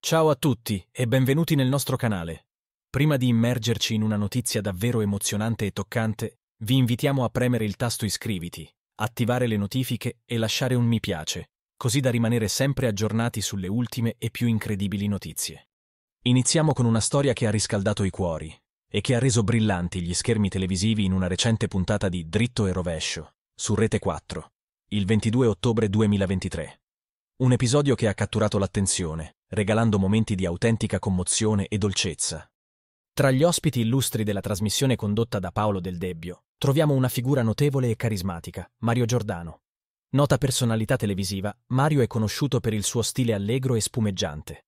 Ciao a tutti e benvenuti nel nostro canale. Prima di immergerci in una notizia davvero emozionante e toccante, vi invitiamo a premere il tasto iscriviti, attivare le notifiche e lasciare un mi piace, così da rimanere sempre aggiornati sulle ultime e più incredibili notizie. Iniziamo con una storia che ha riscaldato i cuori e che ha reso brillanti gli schermi televisivi in una recente puntata di Dritto e Rovescio, su Rete 4, il 22 ottobre 2023. Un episodio che ha catturato l'attenzione, regalando momenti di autentica commozione e dolcezza. Tra gli ospiti illustri della trasmissione condotta da Paolo Del Debbio, troviamo una figura notevole e carismatica, Mario Giordano. Nota personalità televisiva, Mario è conosciuto per il suo stile allegro e spumeggiante.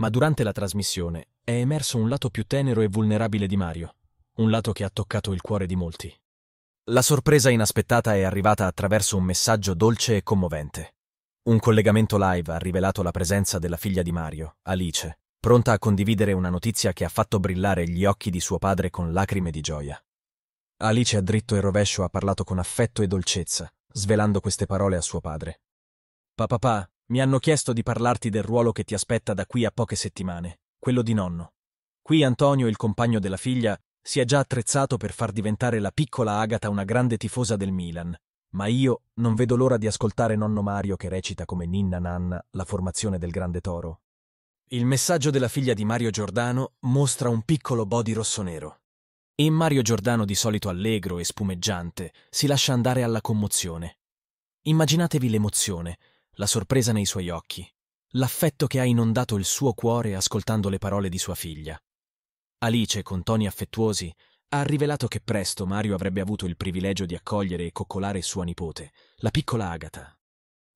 Ma durante la trasmissione è emerso un lato più tenero e vulnerabile di Mario, un lato che ha toccato il cuore di molti. La sorpresa inaspettata è arrivata attraverso un messaggio dolce e commovente. Un collegamento live ha rivelato la presenza della figlia di Mario, Alice, pronta a condividere una notizia che ha fatto brillare gli occhi di suo padre con lacrime di gioia. Alice a dritto e rovescio ha parlato con affetto e dolcezza, svelando queste parole a suo padre. Papà, mi hanno chiesto di parlarti del ruolo che ti aspetta da qui a poche settimane, quello di nonno. Qui Antonio, il compagno della figlia, si è già attrezzato per far diventare la piccola Agata una grande tifosa del Milan ma io non vedo l'ora di ascoltare nonno Mario che recita come ninna nanna la formazione del grande toro. Il messaggio della figlia di Mario Giordano mostra un piccolo body rosso-nero. E Mario Giordano, di solito allegro e spumeggiante, si lascia andare alla commozione. Immaginatevi l'emozione, la sorpresa nei suoi occhi, l'affetto che ha inondato il suo cuore ascoltando le parole di sua figlia. Alice, con toni affettuosi, ha rivelato che presto Mario avrebbe avuto il privilegio di accogliere e coccolare sua nipote, la piccola Agata.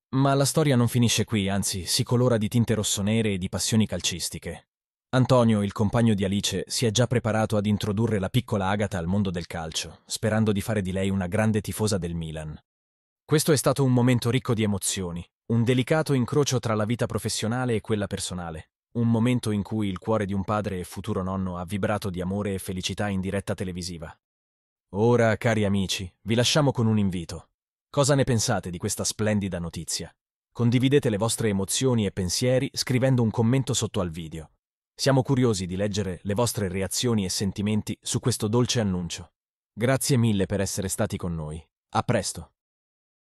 Ma la storia non finisce qui, anzi si colora di tinte rossonere e di passioni calcistiche. Antonio, il compagno di Alice, si è già preparato ad introdurre la piccola Agata al mondo del calcio, sperando di fare di lei una grande tifosa del Milan. Questo è stato un momento ricco di emozioni, un delicato incrocio tra la vita professionale e quella personale, un momento in cui il cuore di un padre e futuro nonno ha vibrato di amore e felicità in diretta televisiva. Ora, cari amici, vi lasciamo con un invito. Cosa ne pensate di questa splendida notizia? Condividete le vostre emozioni e pensieri scrivendo un commento sotto al video. Siamo curiosi di leggere le vostre reazioni e sentimenti su questo dolce annuncio. Grazie mille per essere stati con noi. A presto!